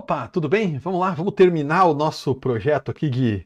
Opa, tudo bem? Vamos lá, vamos terminar o nosso projeto aqui de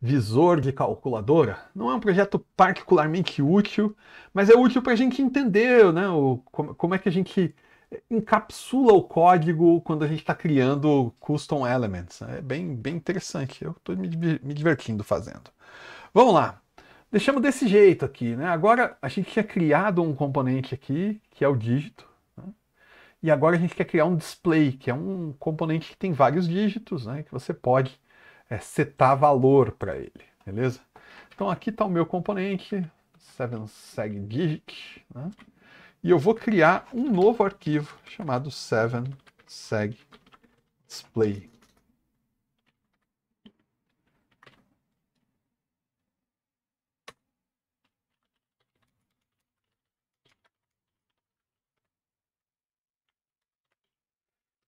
visor de calculadora. Não é um projeto particularmente útil, mas é útil para a gente entender né, o, como, como é que a gente encapsula o código quando a gente está criando custom elements. É bem, bem interessante, eu estou me, me divertindo fazendo. Vamos lá, deixamos desse jeito aqui. Né? Agora a gente tinha criado um componente aqui, que é o dígito. E agora a gente quer criar um display, que é um componente que tem vários dígitos, né? Que você pode é, setar valor para ele, beleza? Então aqui está o meu componente, 7segdigit, né? E eu vou criar um novo arquivo chamado 7seg display.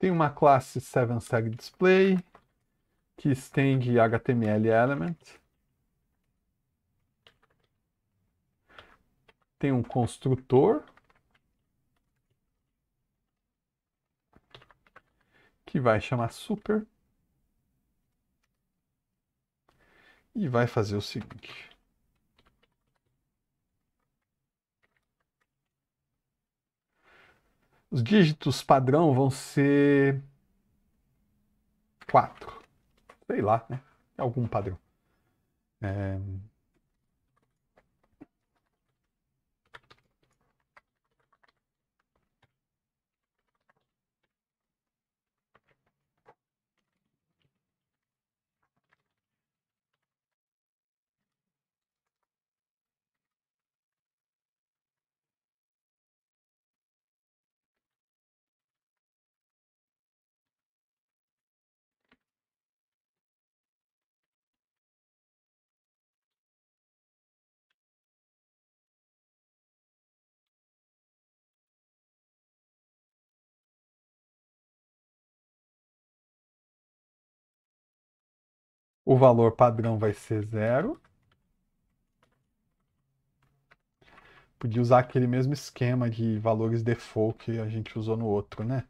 Tem uma classe 7seg que estende HTML element. Tem um construtor que vai chamar super e vai fazer o seguinte. Os dígitos padrão vão ser 4. Sei lá, né? Algum padrão. É, o valor padrão vai ser zero. Podia usar aquele mesmo esquema de valores default que a gente usou no outro, né?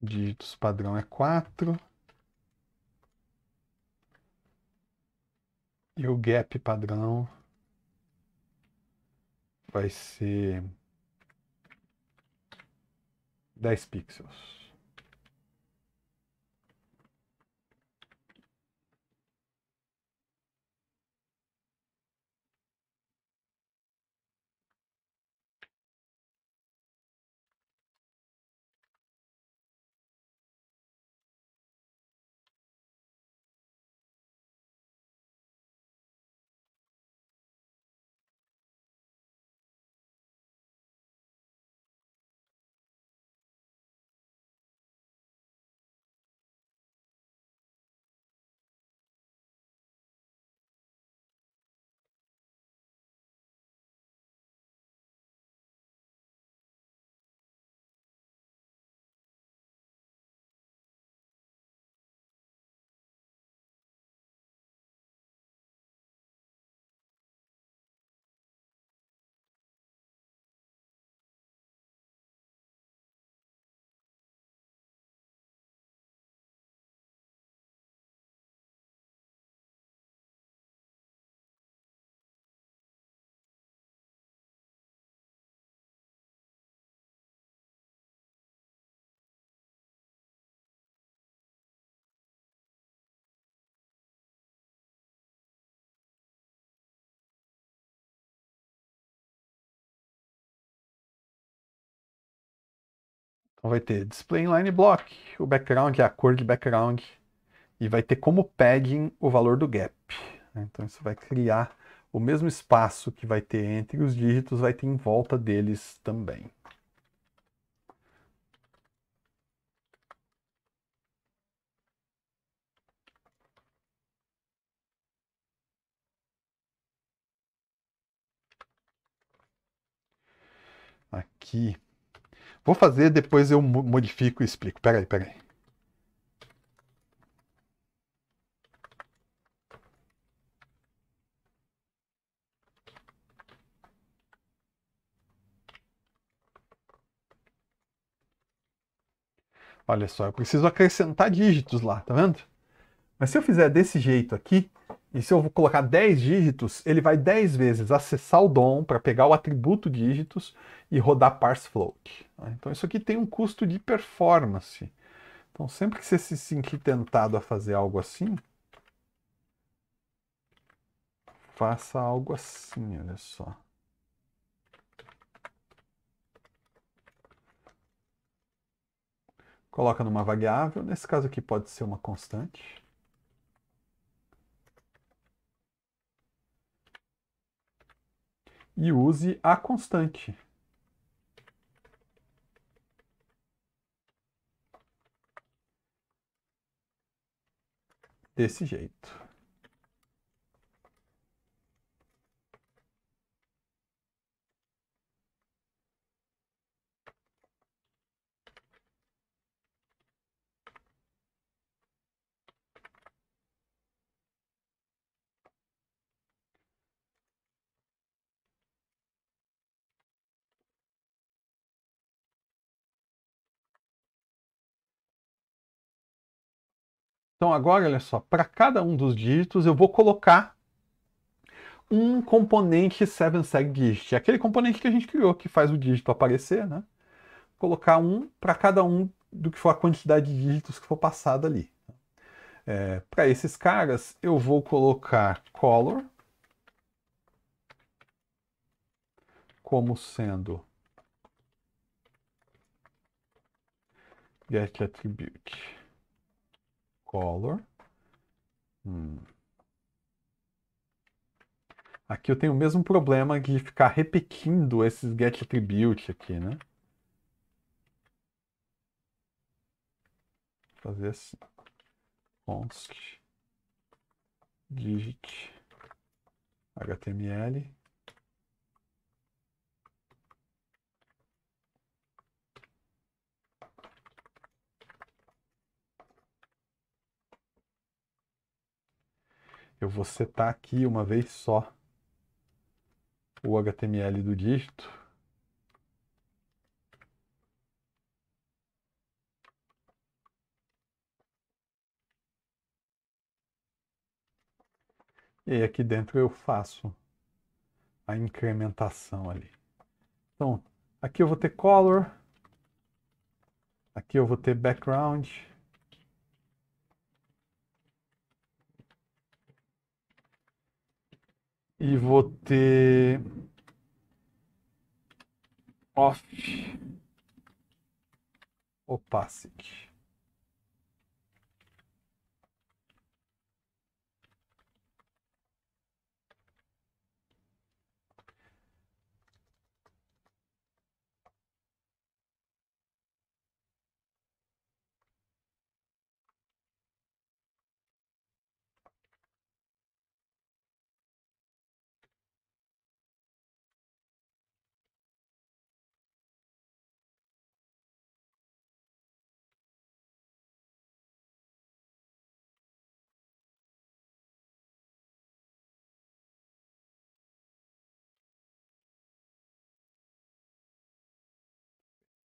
dígitos padrão é 4. E o gap padrão vai ser 10 pixels. Então vai ter display inline block, o background é a cor de background e vai ter como padding o valor do gap. Né? Então isso vai criar o mesmo espaço que vai ter entre os dígitos, vai ter em volta deles também. Aqui Vou fazer, depois eu modifico e explico. Peraí, peraí. Olha só, eu preciso acrescentar dígitos lá, tá vendo? Mas se eu fizer desse jeito aqui, e se eu vou colocar 10 dígitos, ele vai 10 vezes acessar o DOM para pegar o atributo dígitos e rodar parse float. Então isso aqui tem um custo de performance. Então sempre que você se sentir tentado a fazer algo assim, faça algo assim, olha só. Coloca numa variável, nesse caso aqui pode ser uma constante. e use a constante. Desse jeito. Então agora, olha só, para cada um dos dígitos eu vou colocar um componente 7seg digit. É aquele componente que a gente criou, que faz o dígito aparecer, né? Colocar um para cada um do que for a quantidade de dígitos que for passada ali. É, para esses caras, eu vou colocar color como sendo get attribute color. Hum. Aqui eu tenho o mesmo problema de ficar repetindo esses get attribute aqui, né? Vou fazer assim. Const digit HTML eu vou setar aqui uma vez só o HTML do dígito. E aqui dentro eu faço a incrementação ali. Então, aqui eu vou ter color, aqui eu vou ter background, e vou ter off opacity.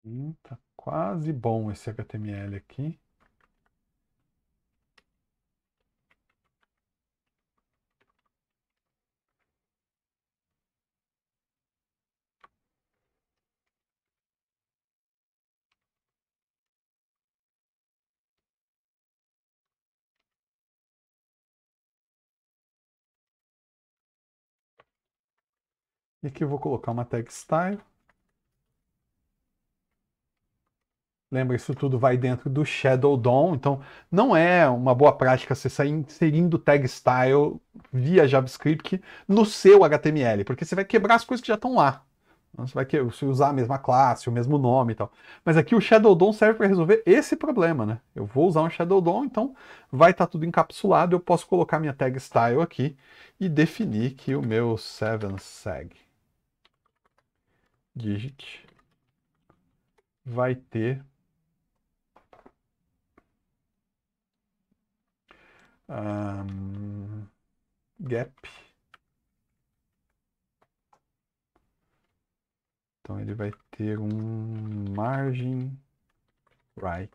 Hum, tá quase bom esse HTML aqui. E aqui eu vou colocar uma tag style. Lembra, isso tudo vai dentro do Shadow DOM, então não é uma boa prática você sair inserindo tag style via JavaScript no seu HTML, porque você vai quebrar as coisas que já estão lá. Então, você vai usar a mesma classe, o mesmo nome e tal. Mas aqui o Shadow DOM serve para resolver esse problema, né? Eu vou usar um Shadow DOM, então vai estar tá tudo encapsulado, eu posso colocar minha tag style aqui e definir que o meu 7seg digit vai ter um, gap. Então ele vai ter um margin right.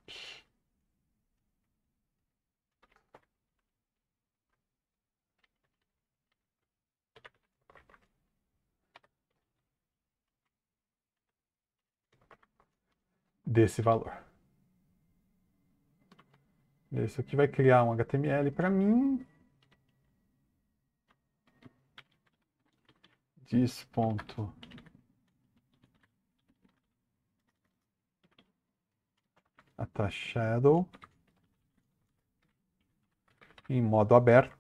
desse valor. Isso aqui vai criar um HTML para mim. Diz ponto. Atta shadow em modo aberto.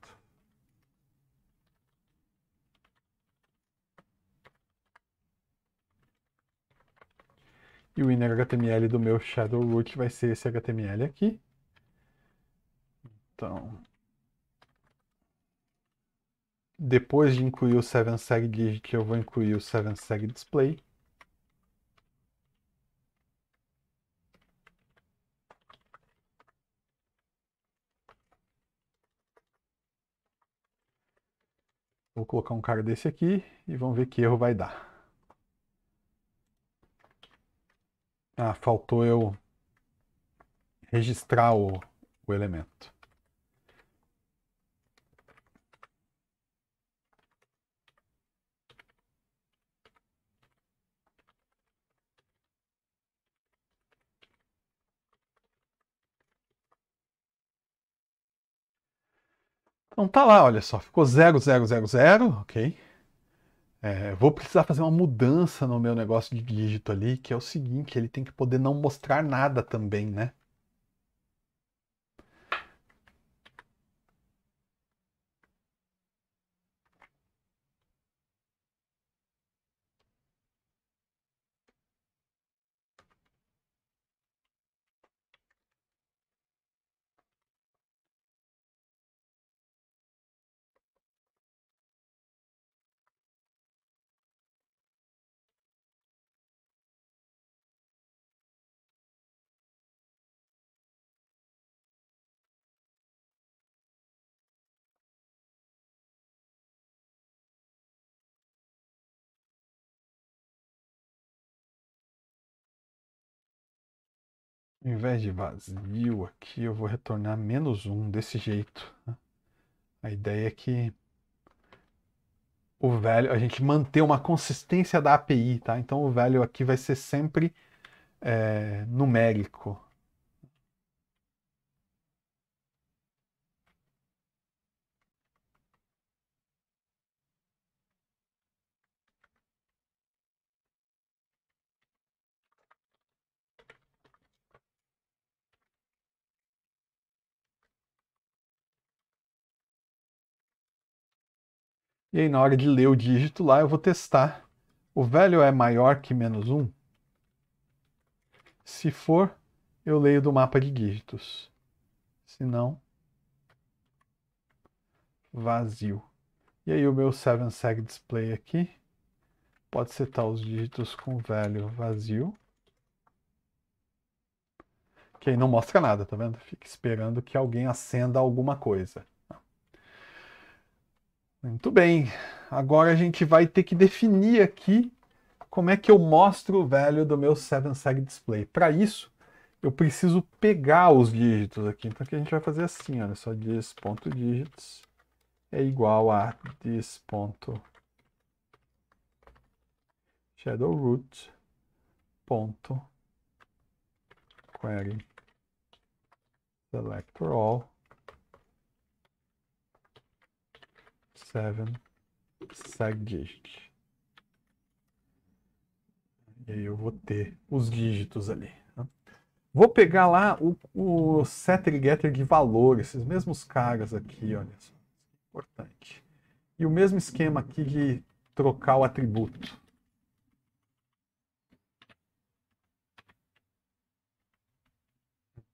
E o inner HTML do meu shadow root vai ser esse HTML aqui. Então. Depois de incluir o 7seg eu vou incluir o 7seg display. Vou colocar um cara desse aqui e vamos ver que erro vai dar. Ah, faltou eu registrar o, o elemento. Então tá lá, olha só, ficou 0, ok? É, vou precisar fazer uma mudança no meu negócio de dígito ali, que é o seguinte, ele tem que poder não mostrar nada também, né? Ao invés de vazio aqui, eu vou retornar menos um desse jeito. Né? A ideia é que o velho, a gente manter uma consistência da API, tá? Então o velho aqui vai ser sempre é, numérico. E aí, na hora de ler o dígito lá, eu vou testar. O velho é maior que menos 1? Se for, eu leio do mapa de dígitos. Se não, vazio. E aí o meu 7-seg display aqui, pode setar os dígitos com velho vazio. Que aí não mostra nada, tá vendo? Fica esperando que alguém acenda alguma coisa. Muito bem. Agora a gente vai ter que definir aqui como é que eu mostro o velho do meu 7-seg display. Para isso, eu preciso pegar os dígitos aqui. Então aqui a gente vai fazer assim, olha só, dis.digits é igual a dis. shadow root ponto query selector all seven segdist. E aí eu vou ter os dígitos ali. Né? Vou pegar lá o, o setter e getter de valor, esses mesmos caras aqui, olha só. Importante. E o mesmo esquema aqui de trocar o atributo.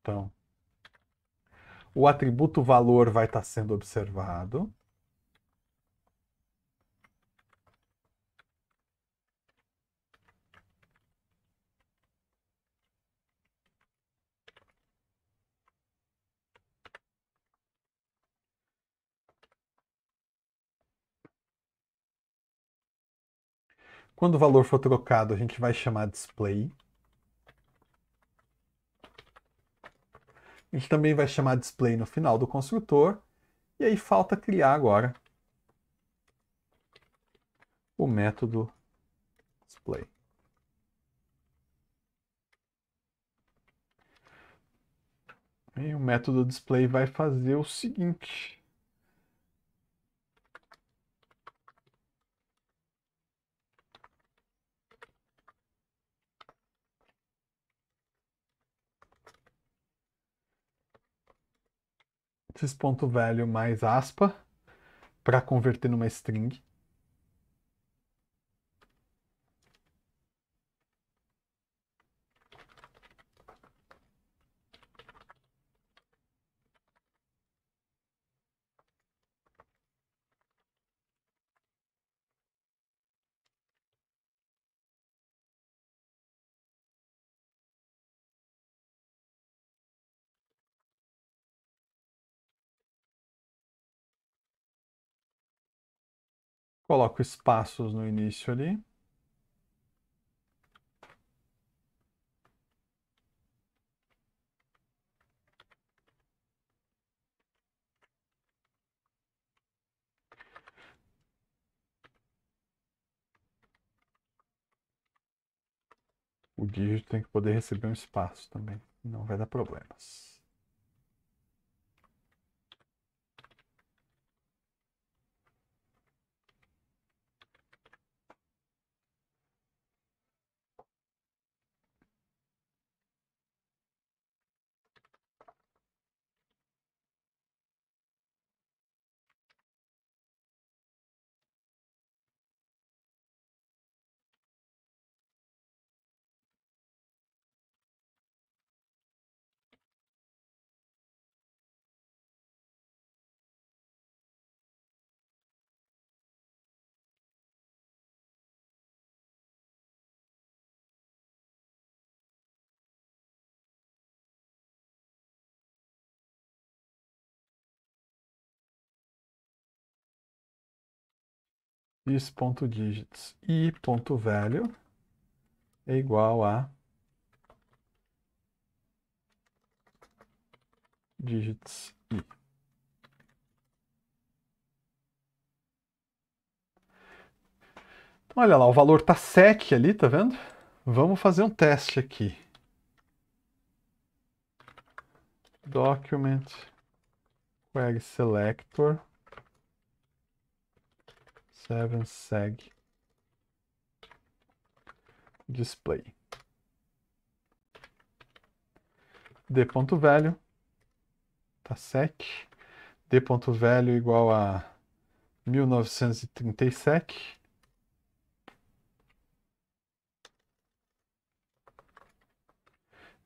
Então, o atributo valor vai estar sendo observado. Quando o valor for trocado, a gente vai chamar display. A gente também vai chamar display no final do construtor. E aí falta criar agora o método display. E o método display vai fazer o seguinte. X ponto mais aspa para converter numa string. Coloco espaços no início ali. O dígito tem que poder receber um espaço também, não vai dar problemas. is.digits i.value é igual a digits i. Então, olha lá, o valor tá 7 ali, tá vendo? Vamos fazer um teste aqui. Document query selector seven seg display. D ponto velho, tá sec. D ponto velho igual a e sete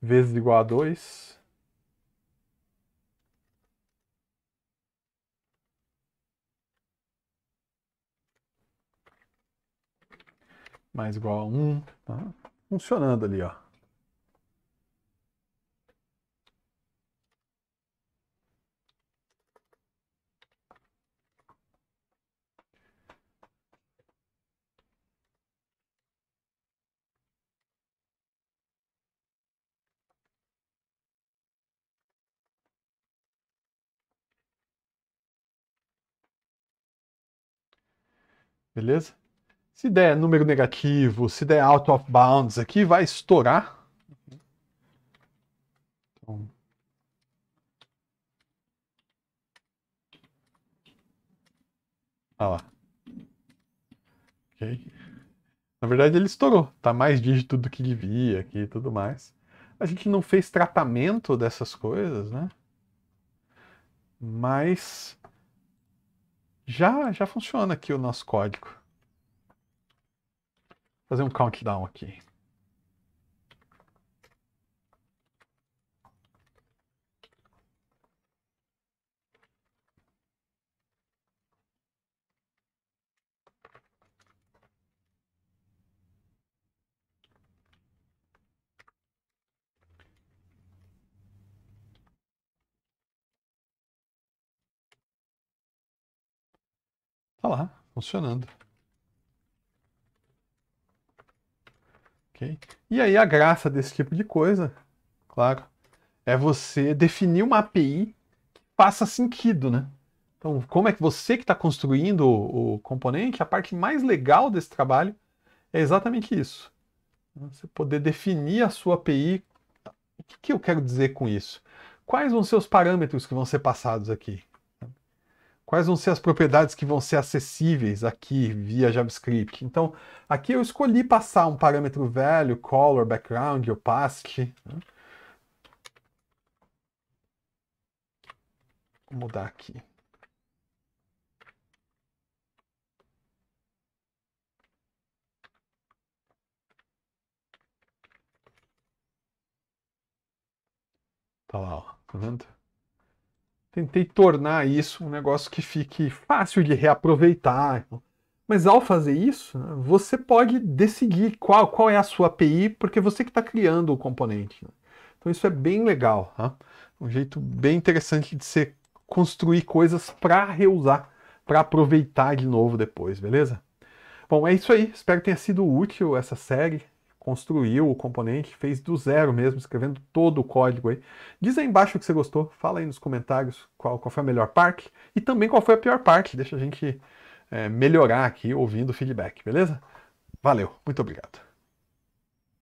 Vezes igual a 2. mais igual a 1, tá? funcionando ali, ó. Beleza? Se der número negativo, se der out of bounds aqui, vai estourar. Então... Ah lá. Ok. Na verdade, ele estourou. Tá mais dígito do que devia aqui e tudo mais. A gente não fez tratamento dessas coisas, né? Mas já, já funciona aqui o nosso código fazer um countdown aqui. Tá lá, funcionando. Okay? E aí a graça desse tipo de coisa, claro, é você definir uma API que faça sentido, né? Então, como é que você que está construindo o, o, componente, a parte mais legal desse trabalho é exatamente isso. Você poder definir a sua API, o que, que eu quero dizer com isso? Quais vão ser os parâmetros que vão ser passados aqui? quais vão ser as propriedades que vão ser acessíveis aqui via JavaScript. Então, aqui eu escolhi passar um parâmetro velho, color, background, opacity. Né? Vou mudar aqui. Tá lá, ó. Tá vendo? tentei tornar isso um negócio que fique fácil de reaproveitar. Então. Mas ao fazer isso, né, você pode decidir qual, qual é a sua API, porque você que está criando o componente. Né. Então isso é bem legal. Tá? É um jeito bem interessante de você construir coisas para reusar, para aproveitar de novo depois, beleza? Bom, é isso aí. Espero que tenha sido útil essa série construiu o componente, fez do zero mesmo, escrevendo todo o código aí. Diz aí embaixo o que você gostou, fala aí nos comentários qual, qual foi a melhor parte e também qual foi a pior parte. Deixa a gente é, melhorar aqui ouvindo feedback, beleza? Valeu, muito obrigado.